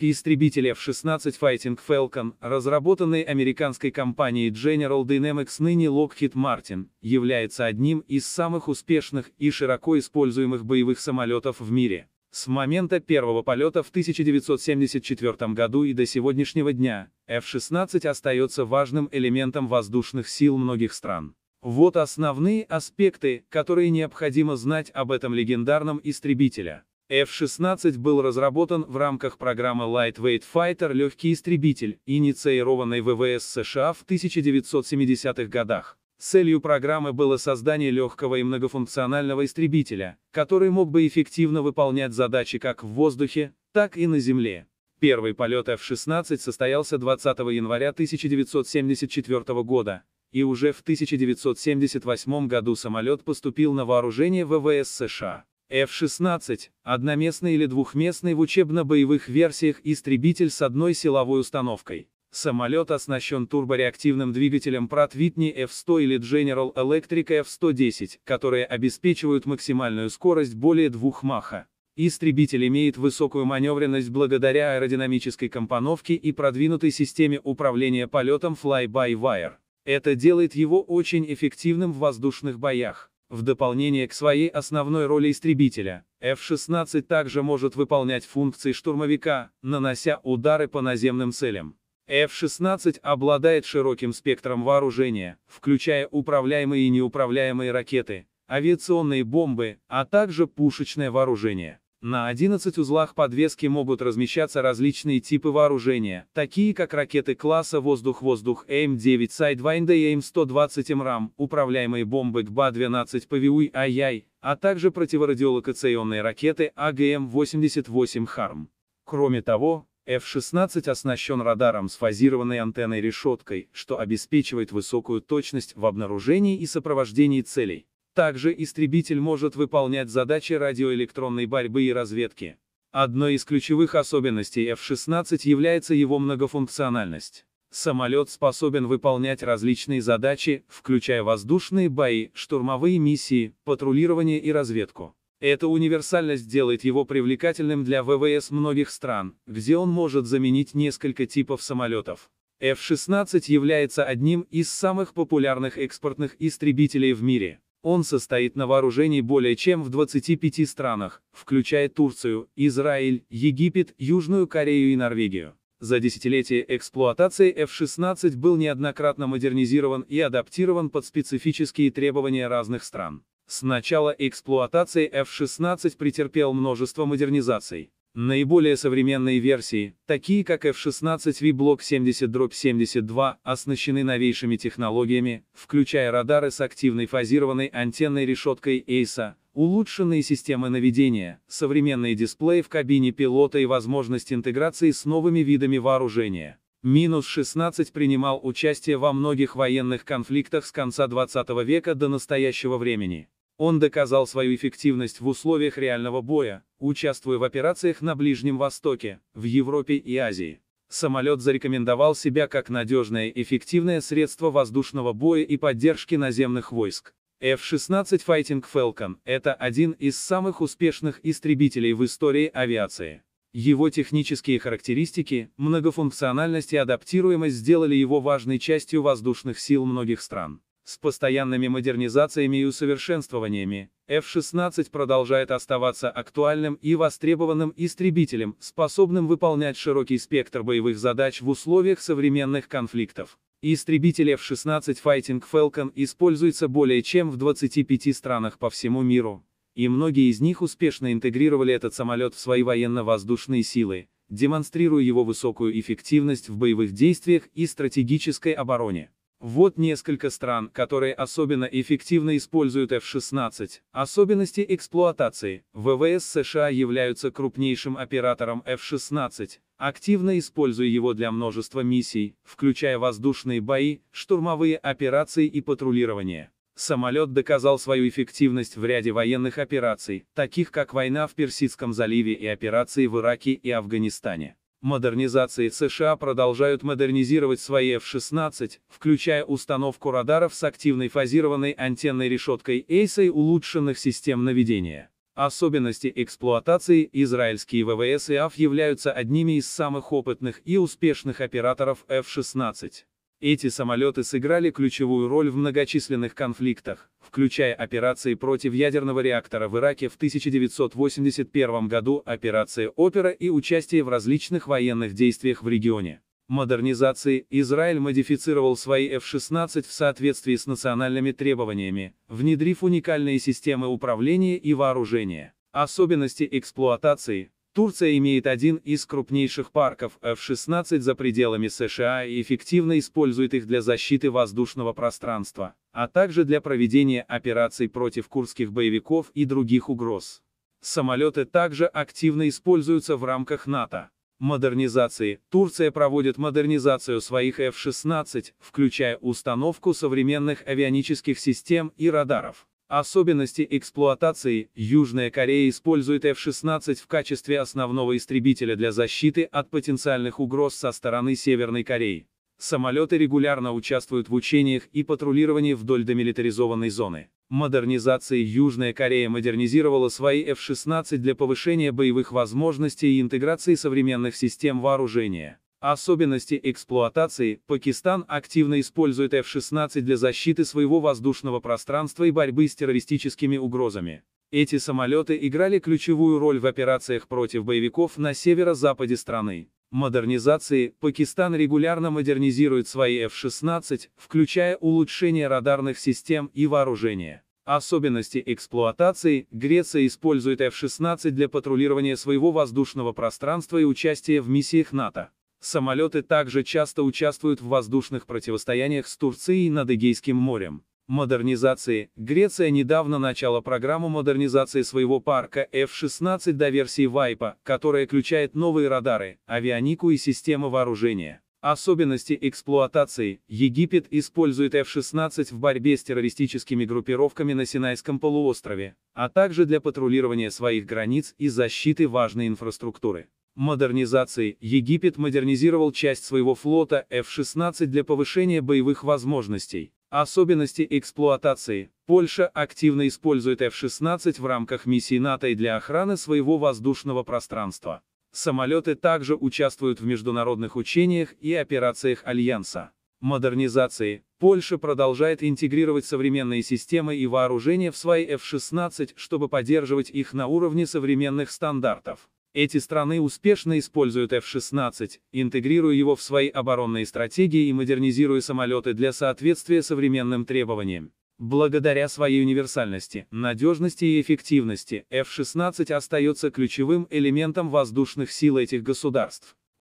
и истребитель F-16 Fighting Falcon, разработанный американской компанией General Dynamics ныне Lockheed Martin, является одним из самых успешных и широко используемых боевых самолетов в мире. С момента первого полета в 1974 году и до сегодняшнего дня, F-16 остается важным элементом воздушных сил многих стран. Вот основные аспекты, которые необходимо знать об этом легендарном истребителе. F-16 был разработан в рамках программы Lightweight Fighter «Легкий истребитель», инициированной ВВС США в 1970-х годах. Целью программы было создание легкого и многофункционального истребителя, который мог бы эффективно выполнять задачи как в воздухе, так и на земле. Первый полет F-16 состоялся 20 января 1974 года, и уже в 1978 году самолет поступил на вооружение ВВС США. F-16 – одноместный или двухместный в учебно-боевых версиях истребитель с одной силовой установкой. Самолет оснащен турбореактивным двигателем Pratt Whitney F100 или General Electric F110, которые обеспечивают максимальную скорость более двух маха. Истребитель имеет высокую маневренность благодаря аэродинамической компоновке и продвинутой системе управления полетом Fly-by-Wire. Это делает его очень эффективным в воздушных боях. В дополнение к своей основной роли истребителя, F-16 также может выполнять функции штурмовика, нанося удары по наземным целям. F-16 обладает широким спектром вооружения, включая управляемые и неуправляемые ракеты, авиационные бомбы, а также пушечное вооружение. На 11 узлах подвески могут размещаться различные типы вооружения, такие как ракеты класса воздух-воздух М9 Sidewind и М120 МРАМ, управляемые бомбы ГБА-12 ПВУИ АЯЙ, а также противорадиолокационные ракеты АГМ-88 ХАРМ. Кроме того, F-16 оснащен радаром с фазированной антенной-решеткой, что обеспечивает высокую точность в обнаружении и сопровождении целей. Также истребитель может выполнять задачи радиоэлектронной борьбы и разведки. Одной из ключевых особенностей F-16 является его многофункциональность. Самолет способен выполнять различные задачи, включая воздушные бои, штурмовые миссии, патрулирование и разведку. Эта универсальность делает его привлекательным для ВВС многих стран, где он может заменить несколько типов самолетов. F-16 является одним из самых популярных экспортных истребителей в мире. Он состоит на вооружении более чем в 25 странах, включая Турцию, Израиль, Египет, Южную Корею и Норвегию. За десятилетия эксплуатации F-16 был неоднократно модернизирован и адаптирован под специфические требования разных стран. С начала эксплуатации F-16 претерпел множество модернизаций. Наиболее современные версии, такие как F-16V Block 70-72, оснащены новейшими технологиями, включая радары с активной фазированной антенной решеткой ASA, улучшенные системы наведения, современные дисплеи в кабине пилота и возможность интеграции с новыми видами вооружения. Минус 16 принимал участие во многих военных конфликтах с конца 20 века до настоящего времени. Он доказал свою эффективность в условиях реального боя, участвуя в операциях на Ближнем Востоке, в Европе и Азии. Самолет зарекомендовал себя как надежное эффективное средство воздушного боя и поддержки наземных войск. F-16 Fighting Falcon – это один из самых успешных истребителей в истории авиации. Его технические характеристики, многофункциональность и адаптируемость сделали его важной частью воздушных сил многих стран. С постоянными модернизациями и усовершенствованиями, F-16 продолжает оставаться актуальным и востребованным истребителем, способным выполнять широкий спектр боевых задач в условиях современных конфликтов. Истребитель F-16 Fighting Falcon используется более чем в 25 странах по всему миру, и многие из них успешно интегрировали этот самолет в свои военно-воздушные силы, демонстрируя его высокую эффективность в боевых действиях и стратегической обороне. Вот несколько стран, которые особенно эффективно используют F-16. Особенности эксплуатации. ВВС США являются крупнейшим оператором F-16, активно используя его для множества миссий, включая воздушные бои, штурмовые операции и патрулирование. Самолет доказал свою эффективность в ряде военных операций, таких как война в Персидском заливе и операции в Ираке и Афганистане модернизации США продолжают модернизировать свои F-16, включая установку радаров с активной фазированной антенной решеткой ACE и улучшенных систем наведения. Особенности эксплуатации израильские ВВС и АФ являются одними из самых опытных и успешных операторов F-16. Эти самолеты сыграли ключевую роль в многочисленных конфликтах, включая операции против ядерного реактора в Ираке в 1981 году, операции «Опера» и участие в различных военных действиях в регионе. Модернизации Израиль модифицировал свои F-16 в соответствии с национальными требованиями, внедрив уникальные системы управления и вооружения. Особенности эксплуатации, Турция имеет один из крупнейших парков F-16 за пределами США и эффективно использует их для защиты воздушного пространства, а также для проведения операций против курдских боевиков и других угроз. Самолеты также активно используются в рамках НАТО. Модернизации. Турция проводит модернизацию своих F-16, включая установку современных авионических систем и радаров. Особенности эксплуатации. Южная Корея использует F-16 в качестве основного истребителя для защиты от потенциальных угроз со стороны Северной Кореи. Самолеты регулярно участвуют в учениях и патрулировании вдоль демилитаризованной зоны. Модернизации Южная Корея модернизировала свои F-16 для повышения боевых возможностей и интеграции современных систем вооружения. Особенности эксплуатации Пакистан активно использует F-16 для защиты своего воздушного пространства и борьбы с террористическими угрозами. Эти самолеты играли ключевую роль в операциях против боевиков на северо-западе страны. Модернизации Пакистан регулярно модернизирует свои F-16, включая улучшение радарных систем и вооружения. Особенности эксплуатации Греция использует F-16 для патрулирования своего воздушного пространства и участия в миссиях НАТО. Самолеты также часто участвуют в воздушных противостояниях с Турцией над Эгейским морем. Модернизации. Греция недавно начала программу модернизации своего парка F-16 до версии Вайпа, которая включает новые радары, авианику и системы вооружения. Особенности эксплуатации. Египет использует F-16 в борьбе с террористическими группировками на Синайском полуострове, а также для патрулирования своих границ и защиты важной инфраструктуры. Модернизации. Египет модернизировал часть своего флота F-16 для повышения боевых возможностей. Особенности эксплуатации. Польша активно использует F-16 в рамках миссии НАТО и для охраны своего воздушного пространства. Самолеты также участвуют в международных учениях и операциях Альянса. Модернизации. Польша продолжает интегрировать современные системы и вооружения в свои F-16, чтобы поддерживать их на уровне современных стандартов. Эти страны успешно используют F-16, интегрируя его в свои оборонные стратегии и модернизируя самолеты для соответствия современным требованиям. Благодаря своей универсальности, надежности и эффективности, F-16 остается ключевым элементом воздушных сил этих государств.